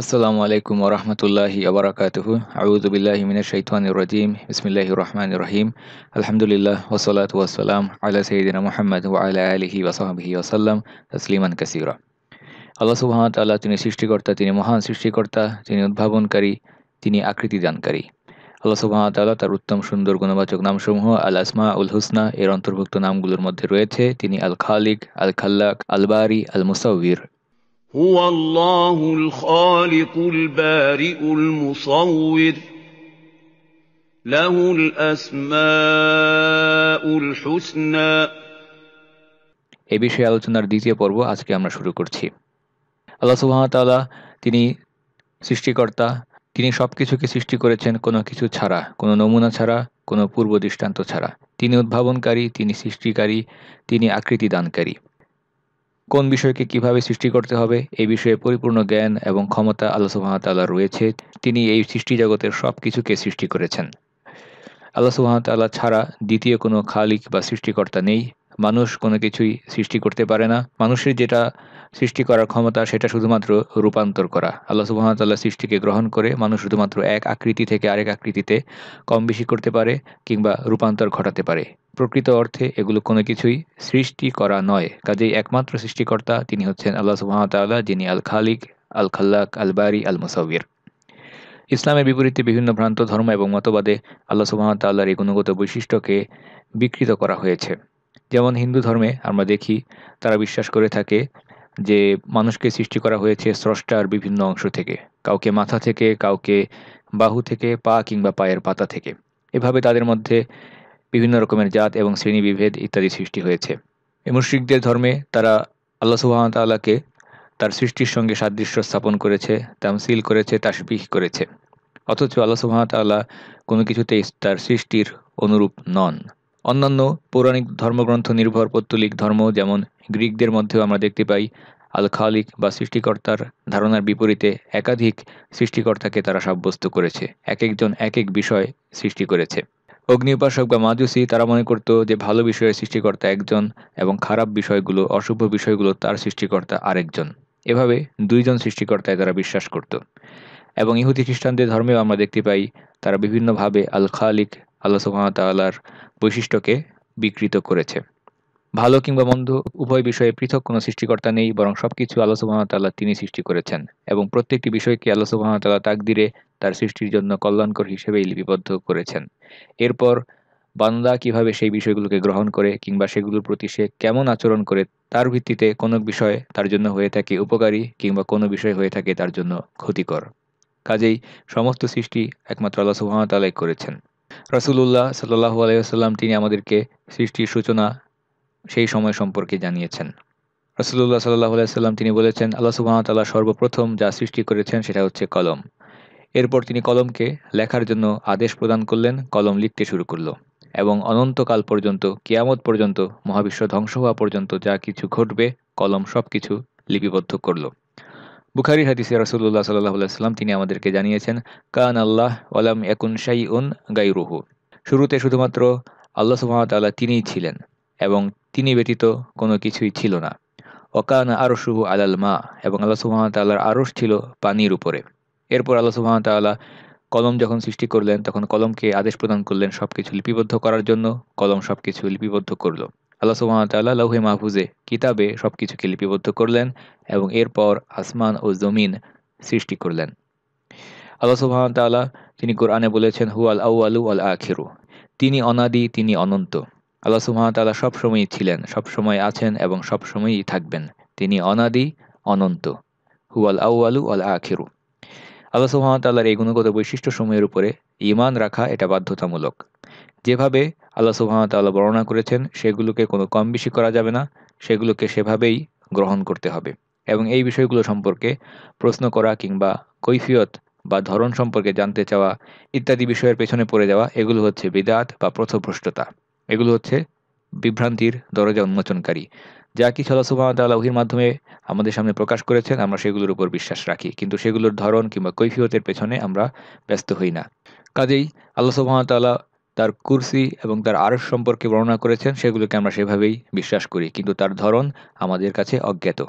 আসসালামু আলাইকুম ওরহমতুল্লাহি আবরাকাতহ আউজুবিল্লাহি মিনা শৈতান রাজিম ইসমিল্লাহ রহমান রহিম আলহামদুলিল্লাহ ওসলাত ওয়াসালাম আল্লাহ সঈদিন মোহাম্মদ আল্লাহ আলহি ওসাহাবহি ওসাল্লাম তসলিমান কাসিরা আল্লাহ সুবাহত আল্লাহ তিনি সৃষ্টিকর্তা তিনি মহান সৃষ্টিকর্তা তিনি উদ্ভাবনকারী তিনি আকৃতি দানকারী আল্লাহ সুবাহত আল্লাহ তার উত্তম সুন্দর গুণবাচক নামসমূহ আল আসমা উল হুসনা এর অন্তর্ভুক্ত নামগুলোর মধ্যে রয়েছে তিনি আল খালিক আল খাল্লাক আল আল মুসাউির هو الله الخالق البارئ المصور له الأسماء الحسنى এ বিষয়ে আলোচনার দ্বিতীয় পর্ব আজকে আমরা শুরু করছি আল্লাহ সুবাহতালা তিনি সৃষ্টিকর্তা তিনি সব কিছুকে সৃষ্টি করেছেন কোনো কিছু ছাড়া কোনো নমুনা ছাড়া কোনো পূর্ব দৃষ্টান্ত ছাড়া তিনি উদ্ভাবনকারী তিনি সৃষ্টিকারী তিনি আকৃতি দানকারী কোন বিষয়কে কিভাবে সৃষ্টি করতে হবে এই বিষয়ে পরিপূর্ণ জ্ঞান এবং ক্ষমতা আল্লাহ সুহামতাল্লাহ রয়েছে তিনি এই সৃষ্টি জগতের সব কিছুকে সৃষ্টি করেছেন আল্লাহ সুহামতাল্লাহ ছাড়া দ্বিতীয় কোনো খালিক বা সৃষ্টিকর্তা নেই মানুষ কোনো কিছুই সৃষ্টি করতে পারে না মানুষের যেটা সৃষ্টি করার ক্ষমতা সেটা শুধুমাত্র রূপান্তর করা আল্লাহ সুবাহতাল্লাহ সৃষ্টিকে গ্রহণ করে মানুষ শুধুমাত্র এক আকৃতি থেকে আরেক আকৃতিতে কম বেশি করতে পারে কিংবা রূপান্তর ঘটাতে পারে প্রকৃত অর্থে এগুলো কোনো কিছুই সৃষ্টি করা নয় কাজেই একমাত্র সৃষ্টিকর্তা তিনি হচ্ছেন আল্লাহ সুবাহতাল্লাহ যিনি আল খালিক আল খাল্লাক আল বারি আল মুসাউর ইসলামের বিপরীতে বিভিন্ন ভ্রান্ত ধর্ম এবং মতবাদে আল্লাহ সুবাহতাল্লাহর এই গুণগত বৈশিষ্ট্যকে বিকৃত করা হয়েছে যেমন হিন্দু ধর্মে আমরা দেখি তারা বিশ্বাস করে থাকে যে মানুষকে সৃষ্টি করা হয়েছে স্রষ্টার বিভিন্ন অংশ থেকে কাউকে মাথা থেকে কাউকে বাহু থেকে পা কিংবা পায়ের পাতা থেকে এভাবে তাদের মধ্যে বিভিন্ন রকমের জাত এবং শ্রেণীবিভেদ ইত্যাদি সৃষ্টি হয়েছে এ মুশ্রিকদের ধর্মে তারা আল্লাহ সুবাহতাল্লাহকে তার সৃষ্টির সঙ্গে সাদৃশ্য স্থাপন করেছে তামসিল করেছে তাসবিহ করেছে অথচ আল্লাহ সুবাহতাল্লাহ কোনো কিছুতেই তার সৃষ্টির অনুরূপ নন অন্যান্য পৌরাণিক ধর্মগ্রন্থ নির্ভর পত্তলিক ধর্ম যেমন গ্রিকদের মধ্যেও আমরা দেখতে পাই আল খালিক বা সৃষ্টিকর্তার ধারণার বিপরীতে একাধিক সৃষ্টিকর্তাকে তারা সাব্যস্ত করেছে এক একজন এক এক বিষয় সৃষ্টি করেছে অগ্নি উপাসক বা মাজুসি তারা মনে করত যে ভালো বিষয়ের সৃষ্টিকর্তা একজন এবং খারাপ বিষয়গুলো অশুভ বিষয়গুলো তার সৃষ্টিকর্তা আরেকজন এভাবে দুইজন সৃষ্টিকর্তায় তারা বিশ্বাস করত এবং ইহুদি খ্রিস্টানদের ধর্মেও আমরা দেখতে পাই তারা বিভিন্নভাবে আল খালিক আল্লাহ সুহামতাল্লার বৈশিষ্ট্যকে বিকৃত করেছে ভালো কিংবা মন্দ উভয় বিষয়ে পৃথক কোনো সৃষ্টিকর্তা নেই বরং সবকিছু আল্লাহ সুবাহতাল্লাহ তিনি সৃষ্টি করেছেন এবং প্রত্যেকটি বিষয়কে আল্লাহ তাক তাকদিরে তার সৃষ্টির জন্য কল্যাণকর হিসেবেই লিপিবদ্ধ করেছেন এরপর বান্দা কিভাবে সেই বিষয়গুলোকে গ্রহণ করে কিংবা সেগুলোর প্রতি সে কেমন আচরণ করে তার ভিত্তিতে কোনো বিষয় তার জন্য হয়ে থাকে উপকারী কিংবা কোনো বিষয় হয়ে থাকে তার জন্য ক্ষতিকর কাজেই সমস্ত সৃষ্টি একমাত্র আল্লাহ সুবাহতালাই করেছেন রাসুলুল্লাহ সাল্লাহ আলাইসাল্লাম তিনি আমাদেরকে সৃষ্টির সূচনা সেই সময় সম্পর্কে জানিয়েছেন রসুল্লাহ সাল্লাহ আলাইসাল্লাম তিনি বলেছেন আল্লাহ তাল্লাহ সর্বপ্রথম যা সৃষ্টি করেছেন সেটা হচ্ছে কলম এরপর তিনি কলমকে লেখার জন্য আদেশ প্রদান করলেন কলম লিখতে শুরু করল এবং অনন্তকাল পর্যন্ত কিয়ামত পর্যন্ত মহাবিশ্ব ধ্বংস হওয়া পর্যন্ত যা কিছু ঘটবে কলম সব কিছু লিপিবদ্ধ করলো বুখারি হাদিসে রসুল্লাহ সাল্লাহ তিনি আমাদেরকে জানিয়েছেন কান আল্লাহ আলাম একুন শাই উন গাইরুহু শুরুতে শুধুমাত্র আল্লাহ সুহামতাল্লাহ তিনিই ছিলেন এবং তিনি ব্যতীত কোনো কিছুই ছিল না অকান আরশুহু আলাল মা এবং আল্লাহ সুহামতাল্লাহর আরশ ছিল পানির উপরে এরপর আল্লাহ সুহামতাল্লাহ কলম যখন সৃষ্টি করলেন তখন কলমকে আদেশ প্রদান করলেন সব কিছু লিপিবদ্ধ করার জন্য কলম সব কিছু লিপিবদ্ধ করলো আল্লাহ তাল্লাহ লৌহে মাহফুজে কিতাবে সব কিছুকে লিপিবদ্ধ করলেন এবং এরপর আসমান ও জমিন সৃষ্টি করলেন আল্লাহ তাল্লাহ তিনি কোরআনে বলেছেন হু আল আউ আলু আল আখেরু তিনি অনাদি তিনি অনন্ত আল্লাহ সুবাহতাল্লাহ সবসময়ই ছিলেন সবসময় আছেন এবং সবসময়ই থাকবেন তিনি অনাদি অনন্ত হু আল আউ আলু আল আখেরু আল্লাহ সুহামতাল্লাহর এই গুণগত বৈশিষ্ট্য সময়ের উপরে ইমান রাখা এটা বাধ্যতামূলক যেভাবে আল্লাহ সুবাহতাল্লাহ বর্ণনা করেছেন সেগুলোকে কোনো কম বেশি করা যাবে না সেগুলোকে সেভাবেই গ্রহণ করতে হবে এবং এই বিষয়গুলো সম্পর্কে প্রশ্ন করা কিংবা কৈফিয়ত বা ধরন সম্পর্কে জানতে চাওয়া ইত্যাদি বিষয়ের পেছনে পড়ে যাওয়া এগুলো হচ্ছে বিদাত বা প্রথভ্রষ্টতা এগুলো হচ্ছে বিভ্রান্তির দরজা উন্মোচনকারী যা কিছু আল্লাহ সুবাহতাল্লাহ উহির মাধ্যমে আমাদের সামনে প্রকাশ করেছেন আমরা সেগুলোর উপর বিশ্বাস রাখি কিন্তু সেগুলোর ধরন কিংবা কৈফিয়তের পেছনে আমরা ব্যস্ত হই না কাজেই আল্লাহ সুবাহতাল্লাহ তার কুরসি এবং তার আরশ সম্পর্কে বর্ণনা করেছেন সেগুলোকে আমরা সেভাবেই বিশ্বাস করি কিন্তু তার ধরন আমাদের কাছে অজ্ঞাত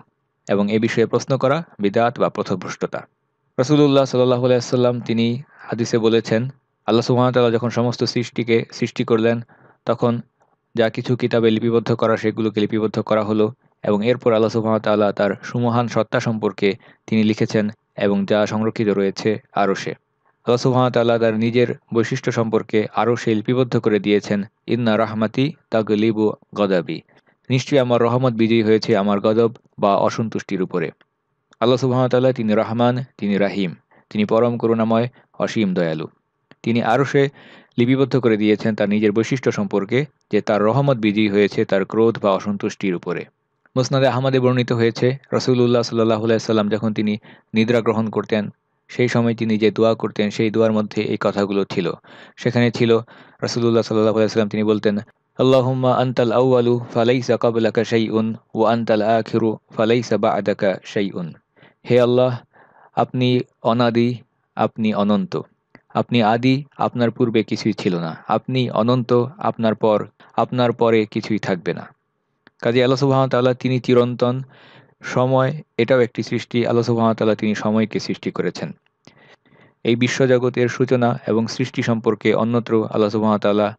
এবং এ বিষয়ে প্রশ্ন করা বিদাত বা প্রথভ্রষ্টতা রসুল্লাহ সাল্লাহ আলাইসাল্লাম তিনি হাদিসে বলেছেন আল্লাহ সুহামতাল্লাহ যখন সমস্ত সৃষ্টিকে সৃষ্টি করলেন তখন যা কিছু কিতাবে লিপিবদ্ধ করা সেগুলোকে লিপিবদ্ধ করা হলো এবং এরপর আল্লাহ সুহামতাল্লাহ তার সুমহান সত্তা সম্পর্কে তিনি লিখেছেন এবং যা সংরক্ষিত রয়েছে আরও সে আল্লাহ সুহামতাল্লাহ তার নিজের বৈশিষ্ট্য সম্পর্কে আরও সে লিপিবদ্ধ করে দিয়েছেন ইন্না রাহমাতি তাগলিবু গদাবি নিশ্চয়ই আমার রহমত বিজয়ী হয়েছে আমার গদব বা অসন্তুষ্টির উপরে আল্লাহ সুবাহতাল্লাহ তিনি রহমান তিনি রাহিম তিনি পরম করুণাময় অসীম দয়ালু তিনি আরও সে লিপিবদ্ধ করে দিয়েছেন তার নিজের বৈশিষ্ট্য সম্পর্কে যে তার রহমত বিজয়ী হয়েছে তার ক্রোধ বা অসন্তুষ্টির উপরে মুসনাদে আহমদে বর্ণিত হয়েছে রসুল্লাহ সাল্লাহ সাল্লাম যখন তিনি নিদ্রা গ্রহণ করতেন সেই সময় তিনি যে দোয়া করতেন সেই দোয়ার মধ্যে এই কথাগুলো ছিল সেখানে ছিল রাসুল্লাহ সাল্লাহ আলাইসাল্লাম তিনি বলতেন আল্লাহম্মা আন্তাল আউআলু ফালাইসা কাবলাকা শাই উন ও আন্তাল আখিরু ফালাইসা বা আদাকা শাই উন হে আল্লাহ আপনি অনাদি আপনি অনন্ত আপনি আদি আপনার পূর্বে কিছুই ছিল না আপনি অনন্ত আপনার পর আপনার পরে কিছুই থাকবে না কাজে আল্লাহ সুবাহতাল্লাহ তিনি চিরন্তন সময় এটাও একটি সৃষ্টি আল্লাহ তিনি সময়কে সৃষ্টি করেছেন এই বিশ্বজগতের সূচনা এবং সৃষ্টি সম্পর্কে অন্যত্র আল্লাহ সুবাহতাল্লাহ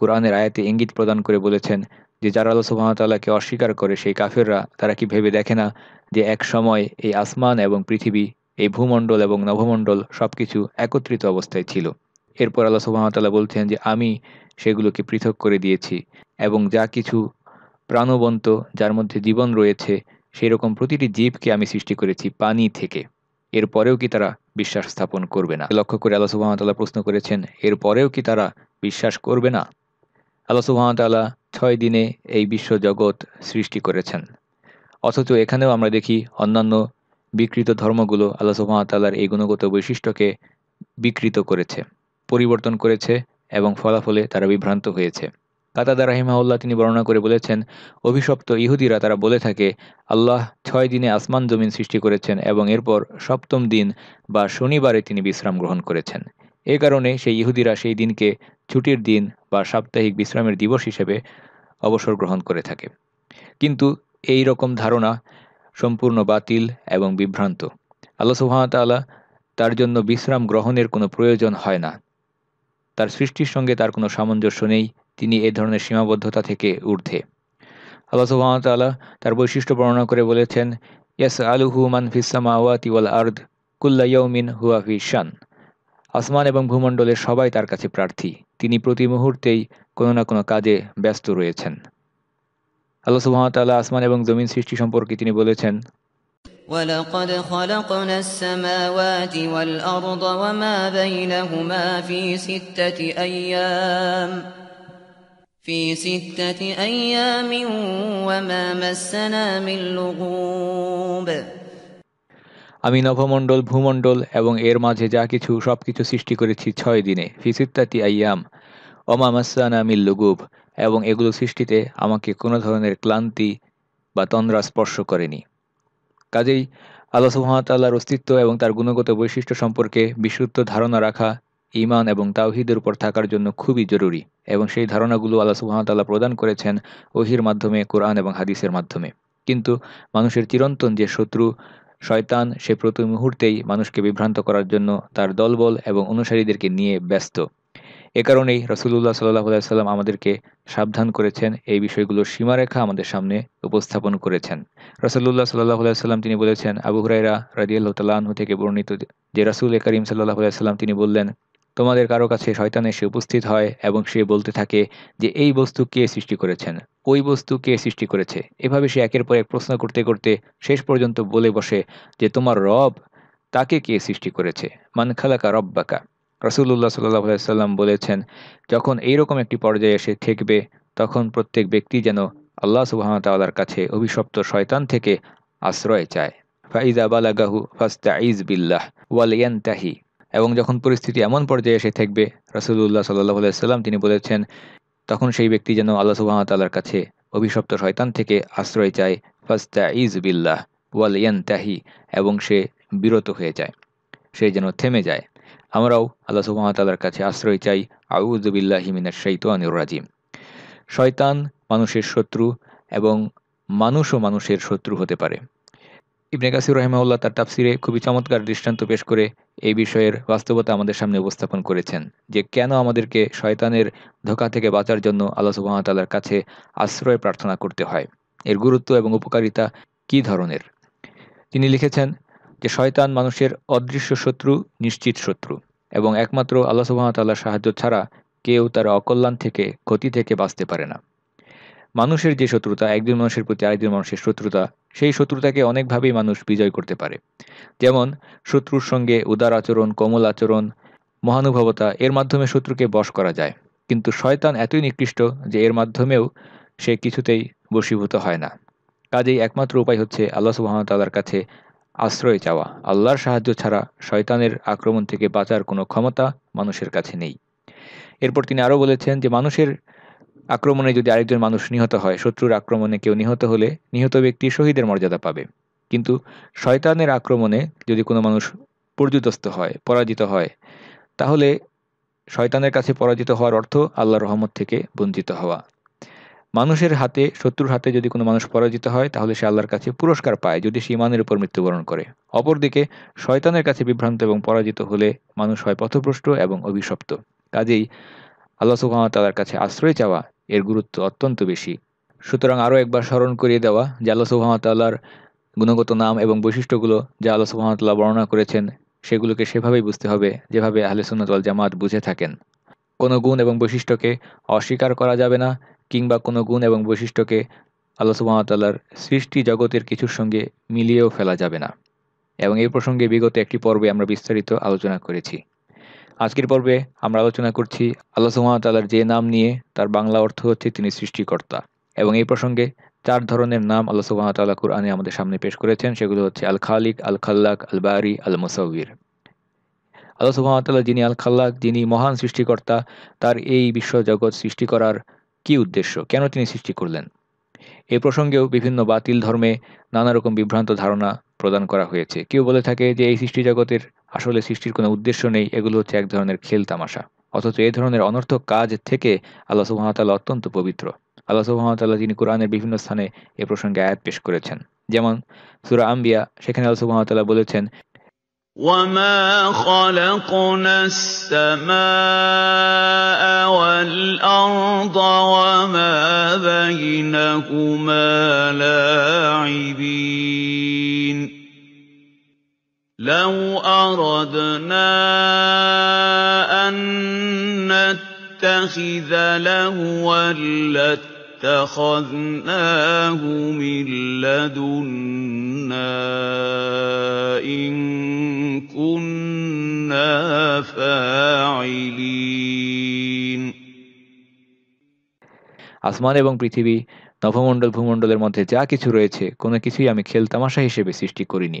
কোরআনের আয়াতে ইঙ্গিত প্রদান করে বলেছেন যে যারা আল্লাহ সুবাহতাল্লাহকে অস্বীকার করে সেই কাফেররা তারা কি ভেবে দেখে না যে এক সময় এই আসমান এবং পৃথিবী এই ভূমণ্ডল এবং নভমণ্ডল সব কিছু একত্রিত অবস্থায় ছিল এরপর আল্লাহ সুবাহতাল্লাহ বলছেন যে আমি সেগুলোকে পৃথক করে দিয়েছি এবং যা কিছু প্রাণবন্ত যার মধ্যে জীবন রয়েছে সেই রকম প্রতিটি জীবকে আমি সৃষ্টি করেছি পানি থেকে এরপরেও কি তারা বিশ্বাস স্থাপন করবে না লক্ষ্য করে আল্লাহ সুবাহতাল্লাহ প্রশ্ন করেছেন এরপরেও কি তারা বিশ্বাস করবে না আল্লাহ সুবাহতাল্লাহ ছয় দিনে এই বিশ্ব জগৎ সৃষ্টি করেছেন অথচ এখানেও আমরা দেখি অন্যান্য বিকৃত ধর্মগুলো আল্লাহ সুবাহতাল্লাহর এই গুণগত বৈশিষ্ট্যকে বিকৃত করেছে পরিবর্তন করেছে এবং ফলাফলে তারা বিভ্রান্ত হয়েছে কাতাদা রাহিমাউল্লাহ তিনি বর্ণনা করে বলেছেন অভিশপ্ত ইহুদিরা তারা বলে থাকে আল্লাহ ছয় দিনে আসমান জমিন সৃষ্টি করেছেন এবং এরপর সপ্তম দিন বা শনিবারে তিনি বিশ্রাম গ্রহণ করেছেন এ কারণে সেই ইহুদিরা সেই দিনকে ছুটির দিন বা সাপ্তাহিক বিশ্রামের দিবস হিসেবে অবসর গ্রহণ করে থাকে কিন্তু এই রকম ধারণা সম্পূর্ণ বাতিল এবং বিভ্রান্ত আল্লাহ সুহামতাল্লাহ তার জন্য বিশ্রাম গ্রহণের কোনো প্রয়োজন হয় না তার সৃষ্টির সঙ্গে তার কোনো সামঞ্জস্য নেই তিনি এ ধরনের সীমাবদ্ধতা থেকে ঊর্ধ্বে আল্লাহ সুহামতাল্লাহ তার বৈশিষ্ট্য বর্ণনা করে বলেছেন ইয়াস আলু হুমান ফিসামা ওয়াতি ওয়াল আর্দ কুল্লাইয়াউমিন হুয়া আসমান এবং ভূমণ্ডলের সবাই তার কাছে প্রার্থী তিনি প্রতি মুহূর্তেই কোনো না কোনো কাজে ব্যস্ত রয়েছেন আল্লাহ সুহামতাল্লাহ আসমান এবং জমিন সৃষ্টি সম্পর্কে তিনি বলেছেন ولقد في ستة أيام وما مسنا من لغوب আমি নভমণ্ডল ভূমণ্ডল এবং এর মাঝে যা কিছু সবকিছু সৃষ্টি করেছি ছয় দিনে ফিসিত্তাতি আইয়াম অমা মাসানা মিল লুগুব এবং এগুলো সৃষ্টিতে আমাকে কোনো ধরনের ক্লান্তি বা তন্দ্রা স্পর্শ করেনি কাজেই আল্লাহ সুহামতাল্লাহর অস্তিত্ব এবং তার গুণগত বৈশিষ্ট্য সম্পর্কে বিশুদ্ধ ধারণা রাখা ইমান এবং তাওহিদের উপর থাকার জন্য খুবই জরুরি এবং সেই ধারণাগুলো আল্লাহ সুহামতাল্লাহ প্রদান করেছেন ওহির মাধ্যমে কোরআন এবং হাদিসের মাধ্যমে কিন্তু মানুষের চিরন্তন যে শত্রু শয়তান সে প্রতি মুহূর্তেই মানুষকে বিভ্রান্ত করার জন্য তার দলবল এবং অনুসারীদেরকে নিয়ে ব্যস্ত এ কারণেই রসুল্লাহ সাল্লাহ সাল্লাম আমাদেরকে সাবধান করেছেন এই বিষয়গুলোর সীমারেখা আমাদের সামনে উপস্থাপন করেছেন রসুল্লাহ সাল্লাহ সাল্লাম তিনি বলেছেন আবু হুরাইরা রাজিয়াল্লাহ তাল্লাহ থেকে বর্ণিত যে রাসুল এ করিম সাল্লাহ সাল্লাম তিনি বললেন তোমাদের কারো কাছে শয়তান এসে উপস্থিত হয় এবং সে বলতে থাকে যে এই বস্তু কে সৃষ্টি করেছেন ওই বস্তু কে সৃষ্টি করেছে এভাবে সে একের পর এক প্রশ্ন করতে করতে শেষ পর্যন্ত বলে বসে যে তোমার রব তাকে কে সৃষ্টি করেছে মানখালাকা রব্বাকা রসুল্লাহ সাল্লাহ সাল্লাম বলেছেন যখন এইরকম একটি পর্যায়ে এসে ঠেকবে তখন প্রত্যেক ব্যক্তি যেন আল্লাহ সুবাহতাল্লার কাছে অভিশপ্ত শয়তান থেকে আশ্রয় চায় ফাইজা বালাগাহু ফাস্তা ইজ বিল্লাহ তাহি এবং যখন পরিস্থিতি এমন পর্যায়ে এসে থাকবে রসুল্লাহ সাল্লাহ আলাইসাল্লাম তিনি বলেছেন তখন সেই ব্যক্তি যেন আল্লাহ সুবাহতাল্লার কাছে অভিশপ্ত শয়তান থেকে আশ্রয় চায় ফাস্তা ইজ বিল্লাহ ওয়াল ত্যাহি এবং সে বিরত হয়ে যায় সে যেন থেমে যায় আমরাও আল্লাহ সুবাহতাল্লার কাছে আশ্রয় চাই আউজবিল্লাহ সৈত আনুর রাজিম শয়তান মানুষের শত্রু এবং মানুষও মানুষের শত্রু হতে পারে ইবনে কাসির রহেমাউল্লাহ তার তাফসিরে খুবই চমৎকার দৃষ্টান্ত পেশ করে এই বিষয়ের বাস্তবতা আমাদের সামনে উপস্থাপন করেছেন যে কেন আমাদেরকে শয়তানের ধোকা থেকে বাঁচার জন্য আল্লাহ সুবাহতালার কাছে আশ্রয় প্রার্থনা করতে হয় এর গুরুত্ব এবং উপকারিতা কি ধরনের তিনি লিখেছেন যে শয়তান মানুষের অদৃশ্য শত্রু নিশ্চিত শত্রু এবং একমাত্র আল্লাহ সুবাহতাল্লার সাহায্য ছাড়া কেউ তার অকল্যাণ থেকে ক্ষতি থেকে বাঁচতে পারে না মানুষের যে শত্রুতা একদিন মানুষের প্রতি আরেকদিন মানুষের শত্রুতা সেই শত্রুতাকে অনেকভাবেই মানুষ বিজয় করতে পারে যেমন শত্রুর সঙ্গে উদার আচরণ কোমল আচরণ মহানুভবতা এর মাধ্যমে শত্রুকে বশ করা যায় কিন্তু শয়তান এতই নিকৃষ্ট যে এর মাধ্যমেও সে কিছুতেই বশীভূত হয় না কাজেই একমাত্র উপায় হচ্ছে আল্লাহ সুবাহতালার কাছে আশ্রয় চাওয়া আল্লাহর সাহায্য ছাড়া শয়তানের আক্রমণ থেকে বাঁচার কোনো ক্ষমতা মানুষের কাছে নেই এরপর তিনি আরও বলেছেন যে মানুষের আক্রমণে যদি আরেকজন মানুষ নিহত হয় শত্রুর আক্রমণে কেউ নিহত হলে নিহত ব্যক্তি শহীদের মর্যাদা পাবে কিন্তু শয়তানের আক্রমণে যদি কোনো মানুষ পর্যুদস্ত হয় পরাজিত হয় তাহলে শয়তানের কাছে পরাজিত হওয়ার অর্থ আল্লাহ রহমত থেকে বঞ্চিত হওয়া মানুষের হাতে শত্রুর হাতে যদি কোনো মানুষ পরাজিত হয় তাহলে সে আল্লাহর কাছে পুরস্কার পায় যদি সে ইমানের উপর মৃত্যুবরণ করে অপরদিকে শয়তানের কাছে বিভ্রান্ত এবং পরাজিত হলে মানুষ হয় পথভ্রষ্ট এবং অভিশপ্ত কাজেই আল্লাহ সুহামতাল্লার কাছে আশ্রয় চাওয়া এর গুরুত্ব অত্যন্ত বেশি সুতরাং আরও একবার স্মরণ করিয়ে দেওয়া যে আল্লাহ সুবাহতাল্লার গুণগত নাম এবং বৈশিষ্ট্যগুলো যা আল্লাহ সুবাহতাল্লাহ বর্ণনা করেছেন সেগুলোকে সেভাবেই বুঝতে হবে যেভাবে আহলে সুন্নতল জামাত বুঝে থাকেন কোনো গুণ এবং বৈশিষ্ট্যকে অস্বীকার করা যাবে না কিংবা কোনো গুণ এবং বৈশিষ্ট্যকে আল্লাহ সুবাহতাল্লার সৃষ্টি জগতের কিছুর সঙ্গে মিলিয়েও ফেলা যাবে না এবং এই প্রসঙ্গে বিগত একটি পর্বে আমরা বিস্তারিত আলোচনা করেছি আজকের পর্বে আমরা আলোচনা করছি আল্লাহ তালার যে নাম নিয়ে তার বাংলা অর্থ হচ্ছে তিনি সৃষ্টিকর্তা এবং এই প্রসঙ্গে চার ধরনের নাম আল্লাহ সুবাহতাল্লাহ কুরআনে আমাদের সামনে পেশ করেছেন সেগুলো হচ্ছে আল খালিক আল খাল্লাক আল বারি আল মুসাউির আল্লাহ সুবাহতাল্লাহ যিনি আল খাল্লাক যিনি মহান সৃষ্টিকর্তা তার এই বিশ্বজগৎ সৃষ্টি করার কি উদ্দেশ্য কেন তিনি সৃষ্টি করলেন এ প্রসঙ্গেও বিভিন্ন বাতিল ধর্মে নানা রকম বিভ্রান্ত ধারণা প্রদান করা হয়েছে কেউ বলে থাকে যে এই সৃষ্টি জগতের আসলে সৃষ্টির কোনো উদ্দেশ্য নেই এগুলো হচ্ছে এক ধরনের খেল তামাশা অথচ এ ধরনের অনর্থক কাজ থেকে আল্লাহ সুহামতাল্লাহ অত্যন্ত পবিত্র আল্লাহ সুহামতাল্লাহ তিনি কোরআনের বিভিন্ন স্থানে এ প্রসঙ্গে আয়াত পেশ করেছেন যেমন সুরা আম্বিয়া সেখানে আল্লাহ সুহামতাল্লাহ বলেছেন وما خلقنا السماء والأرض وما بينهما لاعبين لَوْ أَرَدْنَا أَن نَّتَّخِذَ لَهْوًا لَّاتَّخَذْنَاهُ مِن لَّدُنَّا إِن كُنَّا فَاعِلِينَ আসমান এবং পৃথিবী নভমণ্ডল ভূমণ্ডলের মধ্যে যা কিছু রয়েছে কোনো কিছুই আমি খেলতামাশা হিসেবে সৃষ্টি করিনি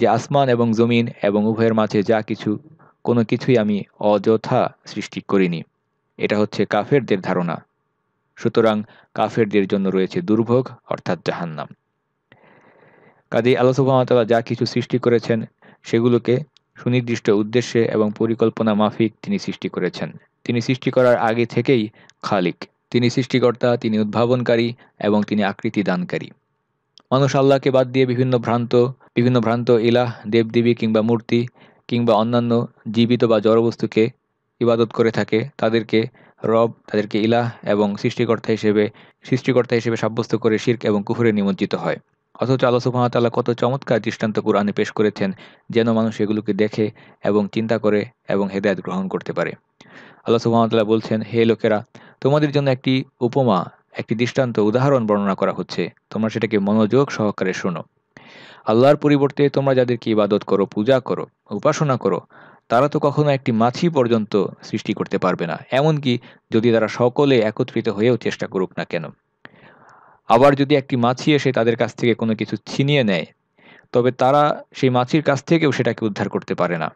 যে আসমান এবং জমিন এবং উভয়ের মাঝে যা কিছু কোনো কিছুই আমি অযথা সৃষ্টি করিনি এটা হচ্ছে কাফেরদের ধারণা সুতরাং কাফেরদের জন্য রয়েছে দুর্ভোগ অর্থাৎ জাহান্নাম কাজে আল্লাহ যা কিছু সৃষ্টি করেছেন সেগুলোকে সুনির্দিষ্ট উদ্দেশ্যে এবং পরিকল্পনা মাফিক তিনি সৃষ্টি করেছেন তিনি সৃষ্টি করার আগে থেকেই খালিক তিনি সৃষ্টিকর্তা তিনি উদ্ভাবনকারী এবং তিনি আকৃতি দানকারী মানুষ আল্লাহকে বাদ দিয়ে বিভিন্ন ভ্রান্ত বিভিন্ন ভ্রান্ত ইলাহ দেবদেবী কিংবা মূর্তি কিংবা অন্যান্য জীবিত বা জড়বস্তুকে ইবাদত করে থাকে তাদেরকে রব তাদেরকে ইলাহ এবং সৃষ্টিকর্তা হিসেবে সৃষ্টিকর্তা হিসেবে সাব্যস্ত করে শির্ক এবং কুহুরে নিমজ্জিত হয় অথচ আল্লাহ সুহামতাল্লাহ কত চমৎকার দৃষ্টান্ত কোরআনে পেশ করেছেন যেন মানুষ এগুলোকে দেখে এবং চিন্তা করে এবং হেদায়ত গ্রহণ করতে পারে আল্লাহ সুহামতাল্লাহ বলছেন হে লোকেরা তোমাদের জন্য একটি উপমা একটি দৃষ্টান্ত উদাহরণ বর্ণনা করা হচ্ছে তোমরা সেটাকে মনোযোগ সহকারে শোনো আল্লাহর পরিবর্তে তোমরা যাদেরকে ইবাদত করো পূজা করো উপাসনা করো তারা তো কখনো একটি মাছি পর্যন্ত সৃষ্টি করতে পারবে না এমনকি যদি তারা সকলে একত্রিত হয়েও চেষ্টা করুক না কেন আবার যদি একটি মাছি এসে তাদের কাছ থেকে কোনো কিছু ছিনিয়ে নেয় তবে তারা সেই মাছির কাছ থেকেও সেটাকে উদ্ধার করতে পারে না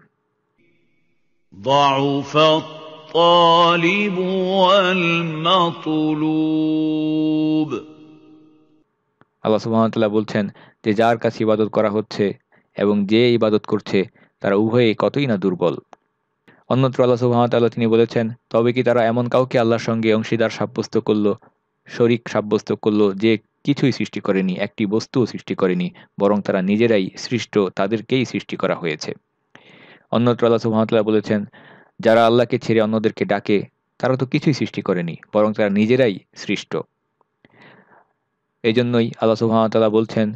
الطالب والمطلوب আল্লাহ সুবহানাহু বলছেন যে যার কাছে ইবাদত করা হচ্ছে এবং যে ইবাদত করছে তারা উভয়ে কতই না দুর্বল অন্যত্র আল্লাহ সুবহানাহু তিনি বলেছেন তবে কি তারা এমন কাউকে আল্লাহর সঙ্গে অংশীদার সাব্যস্ত করল শরিক সাব্যস্ত করল যে কিছুই সৃষ্টি করেনি একটি বস্তুও সৃষ্টি করেনি বরং তারা নিজেরাই সৃষ্ট তাদেরকেই সৃষ্টি করা হয়েছে অন্যত্র আল্লাহ সুহামতাল্লাহ বলেছেন যারা আল্লাহকে ছেড়ে অন্যদেরকে ডাকে তারা তো কিছুই সৃষ্টি করেনি বরং তারা নিজেরাই সৃষ্ট এই জন্যই আল্লাহ সুহামতাল্লাহ বলছেন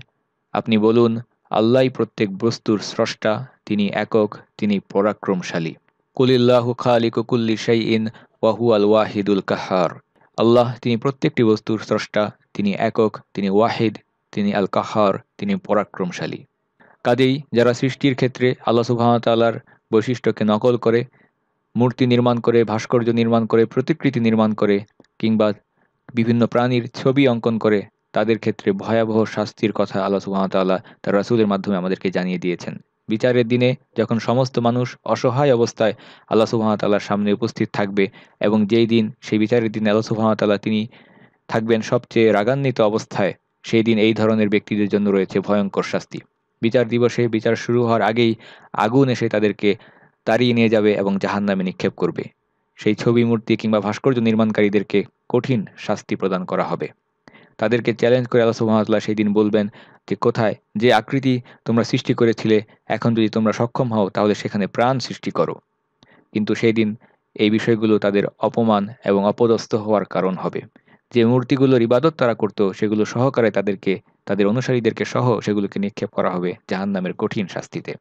আপনি বলুন আল্লাহ প্রত্যেক বস্তুর স্রষ্টা তিনি একক তিনি পরাক্রমশালী কুলিল্লাহ খালিক কুল্লি শাই ইন ওয়াহু আল ওয়াহিদুল কাহার আল্লাহ তিনি প্রত্যেকটি বস্তুর স্রষ্টা তিনি একক তিনি ওয়াহিদ তিনি আল কাহার তিনি পরাক্রমশালী কাজেই যারা সৃষ্টির ক্ষেত্রে আল্লাহ সুবাহতাল্লার বৈশিষ্ট্যকে নকল করে মূর্তি নির্মাণ করে ভাস্কর্য নির্মাণ করে প্রতিকৃতি নির্মাণ করে কিংবা বিভিন্ন প্রাণীর ছবি অঙ্কন করে তাদের ক্ষেত্রে ভয়াবহ শাস্তির কথা আল্লাহ সুবাহতাল্লাহ তার রাসুলের মাধ্যমে আমাদেরকে জানিয়ে দিয়েছেন বিচারের দিনে যখন সমস্ত মানুষ অসহায় অবস্থায় আল্লাহ সুবাহতাল্লাহর সামনে উপস্থিত থাকবে এবং যেই দিন সেই বিচারের দিনে আল্লাহ সুহামতাল্লাহ তিনি থাকবেন সবচেয়ে রাগান্বিত অবস্থায় সেই দিন এই ধরনের ব্যক্তিদের জন্য রয়েছে ভয়ঙ্কর শাস্তি বিচার দিবসে বিচার শুরু হওয়ার আগেই আগুন এসে তাদেরকে তাড়িয়ে নিয়ে যাবে এবং জাহান নামে নিক্ষেপ করবে সেই ছবি মূর্তি কিংবা ভাস্কর্য নির্মাণকারীদেরকে কঠিন শাস্তি প্রদান করা হবে তাদেরকে চ্যালেঞ্জ করে আল্লাহ মহাতলা সেই দিন বলবেন যে কোথায় যে আকৃতি তোমরা সৃষ্টি করেছিলে এখন যদি তোমরা সক্ষম হও তাহলে সেখানে প্রাণ সৃষ্টি করো কিন্তু সেই দিন এই বিষয়গুলো তাদের অপমান এবং অপদস্থ হওয়ার কারণ হবে যে মূর্তিগুলোর ইবাদত তারা করত সেগুলো সহকারে তাদেরকে তাদের অনুসারীদেরকে সহ সেগুলোকে নিক্ষেপ করা হবে জাহান্নামের কঠিন শাস্তিতে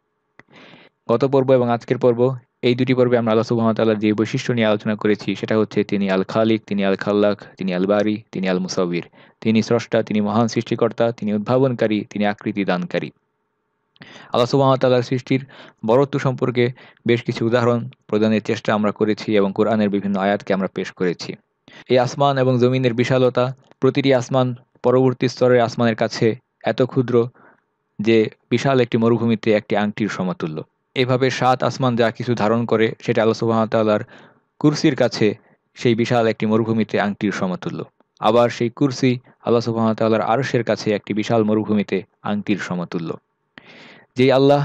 গত পর্ব এবং আজকের পর্ব এই দুটি পর্বে আমরা আল্লাহ সুবাহতাল্লাহ যে বৈশিষ্ট্য নিয়ে আলোচনা করেছি সেটা হচ্ছে তিনি আল খালিক তিনি আল খাল্লাক তিনি আল বাড়ি তিনি আল মুসাবির তিনি স্রষ্টা তিনি মহান সৃষ্টিকর্তা তিনি উদ্ভাবনকারী তিনি আকৃতি দানকারী আল্লাহ সুবাহতাল্লাহর সৃষ্টির বরত্ব সম্পর্কে বেশ কিছু উদাহরণ প্রদানের চেষ্টা আমরা করেছি এবং কোরআনের বিভিন্ন আয়াতকে আমরা পেশ করেছি এই আসমান এবং জমিনের বিশালতা প্রতিটি আসমান পরবর্তী স্তরের আসমানের কাছে এত ক্ষুদ্র যে বিশাল একটি মরুভূমিতে একটি আংটির সমতুল্য এভাবে সাত আসমান যা কিছু ধারণ করে সেটা আল্লাহ সুবাহতাল্লার কুরসির কাছে সেই বিশাল একটি মরুভূমিতে আংটির সমতুল্য আবার সেই কুরসি আল্লাহ সুবাহতাল্লার আরসের কাছে একটি বিশাল মরুভূমিতে আংটির সমতুল্য যেই আল্লাহ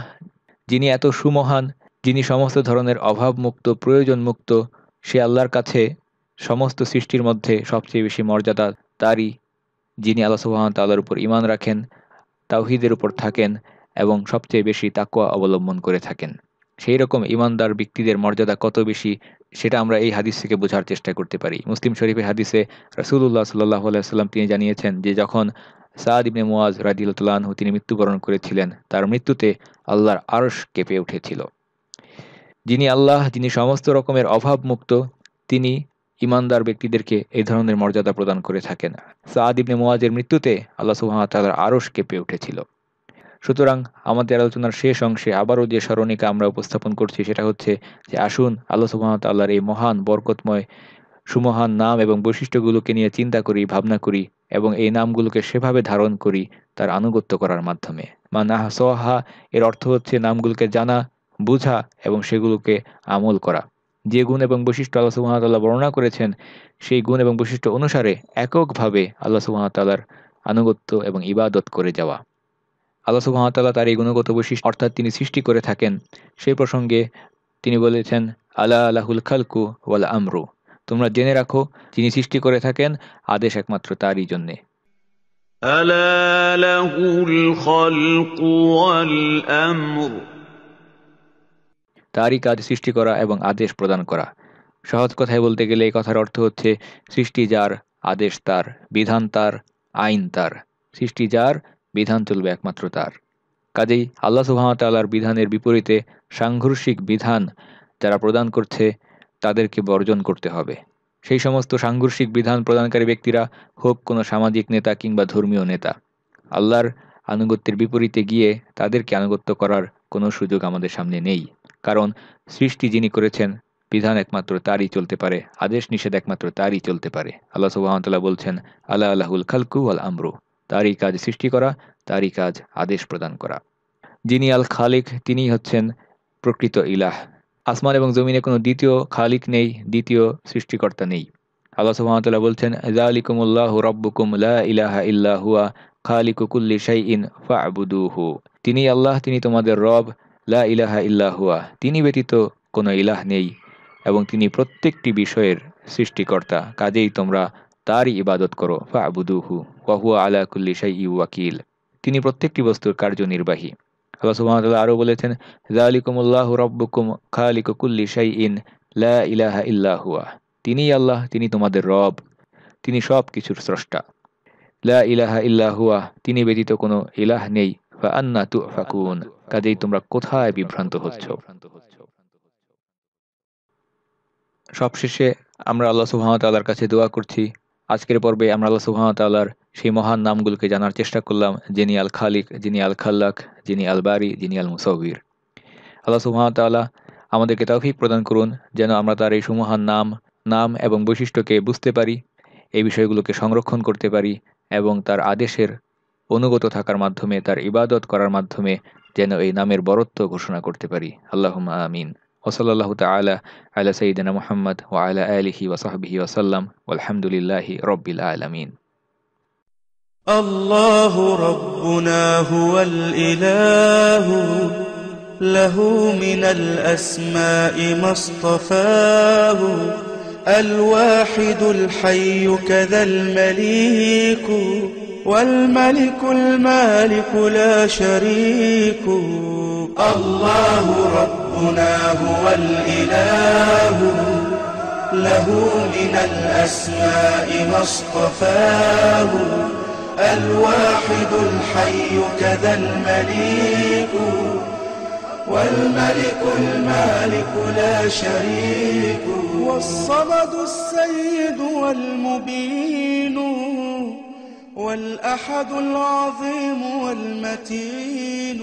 যিনি এত সুমহান যিনি সমস্ত ধরনের অভাবমুক্ত প্রয়োজনমুক্ত সে আল্লাহর কাছে সমস্ত সৃষ্টির মধ্যে সবচেয়ে বেশি মর্যাদা তারই যিনি আল্লাহ সুবাহতাল্লার উপর ইমান রাখেন তাওহিদের উপর থাকেন এবং সবচেয়ে বেশি তাকুয়া অবলম্বন করে থাকেন সেই রকম ইমানদার ব্যক্তিদের মর্যাদা কত বেশি সেটা আমরা এই হাদিস থেকে বোঝার চেষ্টা করতে পারি মুসলিম শরীফের হাদিসে রসুল্লাহ সাল্লাহ আলাইসাল্লাম তিনি জানিয়েছেন যে যখন সাদ ইবনে মুয়াজ রাজিউল্লাহু তিনি মৃত্যুবরণ করেছিলেন তার মৃত্যুতে আল্লাহর আরশ কেঁপে উঠেছিল যিনি আল্লাহ যিনি সমস্ত রকমের অভাবমুক্ত তিনি ইমানদার ব্যক্তিদেরকে এই ধরনের মর্যাদা প্রদান করে থাকেন সাদ ইবনে মুয়াজের মৃত্যুতে আল্লাহ সুহামতাল্লাহর আরশ কেঁপে উঠেছিল সুতরাং আমাদের আলোচনার শেষ অংশে আবারও যে স্মরণিকা আমরা উপস্থাপন করছি সেটা হচ্ছে যে আসুন আল্লাহ আল্লাহর এই মহান বরকতময় সুমহান নাম এবং বৈশিষ্ট্যগুলোকে নিয়ে চিন্তা করি ভাবনা করি এবং এই নামগুলোকে সেভাবে ধারণ করি তার আনুগত্য করার মাধ্যমে মা নাহা সোহা এর অর্থ হচ্ছে নামগুলোকে জানা বুঝা এবং সেগুলোকে আমল করা যে গুণ এবং বৈশিষ্ট্য আল্লাহ সুবাহতাল্লাহ বর্ণনা করেছেন সেই গুণ এবং বৈশিষ্ট্য অনুসারে এককভাবে আল্লাহ সুবাহতাল্লাহর আনুগত্য এবং ইবাদত করে যাওয়া আল্লাহ সুহামতাল্লাহ তার এই গুণগত বৈশিষ্ট্য অর্থাৎ তিনি সৃষ্টি করে থাকেন সেই প্রসঙ্গে তিনি বলেছেন আল্লাহ আল্লাহুল খালকু ওয়াল আমরু তোমরা জেনে রাখো তিনি সৃষ্টি করে থাকেন আদেশ একমাত্র তারই জন্যে তারই কাজ সৃষ্টি করা এবং আদেশ প্রদান করা সহজ কথায় বলতে গেলে এই কথার অর্থ হচ্ছে সৃষ্টি যার আদেশ তার বিধান তার আইন তার সৃষ্টি যার বিধান চলবে একমাত্র তার কাজেই আল্লাহ সুহামতাল্লার বিধানের বিপরীতে সাংঘর্ষিক বিধান যারা প্রদান করছে তাদেরকে বর্জন করতে হবে সেই সমস্ত সাংঘর্ষিক বিধান প্রদানকারী ব্যক্তিরা হোক কোনো সামাজিক নেতা কিংবা ধর্মীয় নেতা আল্লাহর আনুগত্যের বিপরীতে গিয়ে তাদেরকে আনুগত্য করার কোনো সুযোগ আমাদের সামনে নেই কারণ সৃষ্টি যিনি করেছেন বিধান একমাত্র তারই চলতে পারে আদেশ নিষেধ একমাত্র তারই চলতে পারে আল্লাহ সুবাহতাল্লাহ বলছেন আল্লাহ আল্লাহুল খালকু আল আমরু তারই কাজ সৃষ্টি করা তারই কাজ আদেশ প্রদান করা যিনি আল খালিক তিনি হচ্ছেন প্রকৃত ইলাহ আসমান এবং জমিনে কোনো দ্বিতীয় খালিক নেই দ্বিতীয় সৃষ্টিকর্তা নেই আল্লাহ সুহামতাল্লাহ বলছেন জালিকুমুল্লাহ রব্বুকুম ইলাহা হুয়া খালিকুকুল্লি শাই ইন ফাবুদুহু তিনি আল্লাহ তিনি তোমাদের রব লা ইলাহা হুয়া তিনি ব্যতীত কোনো ইলাহ নেই এবং তিনি প্রত্যেকটি বিষয়ের সৃষ্টিকর্তা কাজেই তোমরা তারই ইবাদত করো ফা আবুদুহু ওয়াহুয়া আলাকুল্লি কুল্লি শাই ওয়াকিল তিনি প্রত্যেকটি বস্তুর কার্যনির্বাহী আল্লাহ সুবাহতাল্লাহ আরও বলেছেন জালিকুমুল্লাহ রব্বুকুম খালিক কুল্লি শাই ইন লা ইলাহা হুয়া তিনি আল্লাহ তিনি তোমাদের রব তিনি সব কিছুর স্রষ্টা লা ইলাহা হুয়া তিনি ব্যতীত কোনো ইলাহ নেই বা আন্না তু ফাকুন কাজেই তোমরা কোথায় বিভ্রান্ত হচ্ছ সবশেষে আমরা আল্লাহ সুহামতাল্লাহর কাছে দোয়া করছি আজকের পর্বে আমরা আল্লাহ সুহামতাল্লাহর সেই মহান নামগুলোকে জানার চেষ্টা করলাম যিনি আল খালিক যিনি আল খাল্লাক যিনি আল বারি যিনি আল মুসৌবির আল্লাহ সুহামতাল্লাহ আমাদেরকে তৌফিক প্রদান করুন যেন আমরা তার এই সুমহান নাম নাম এবং বৈশিষ্ট্যকে বুঝতে পারি এই বিষয়গুলোকে সংরক্ষণ করতে পারি এবং তার আদেশের অনুগত থাকার মাধ্যমে তার ইবাদত করার মাধ্যমে যেন এই নামের বরত্ব ঘোষণা করতে পারি আল্লাহ আমিন وصلى الله تعالى على سيدنا محمد وعلى آله وصحبه وسلم والحمد لله رب العالمين الله ربنا هو الإله له من الأسماء ما اصطفاه الواحد الحي كذا المليك والملك المالك لا شريك الله ربنا ربنا هو الإله له من الأسماء ما اصطفاه الواحد الحي كذا المليك والملك المالك لا شريك والصمد السيد والمبين والأحد العظيم والمتين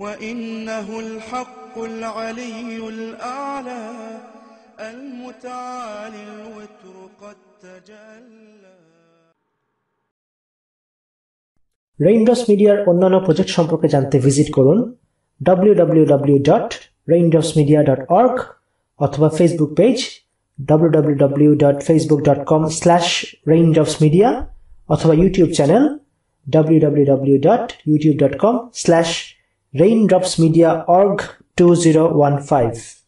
وإنه الحق الحق العلي الأعلى المتعالي الوتر قد تجلى রেইনড্রপস মিডিয়ার অন্যান্য প্রজেক্ট সম্পর্কে জানতে ভিজিট করুন www.raindropsmedia.org অথবা ফেসবুক পেজ www.facebook.com/raindropsmedia অথবা ইউটিউব চ্যানেল www.youtube.com/raindropsmediaorg 2015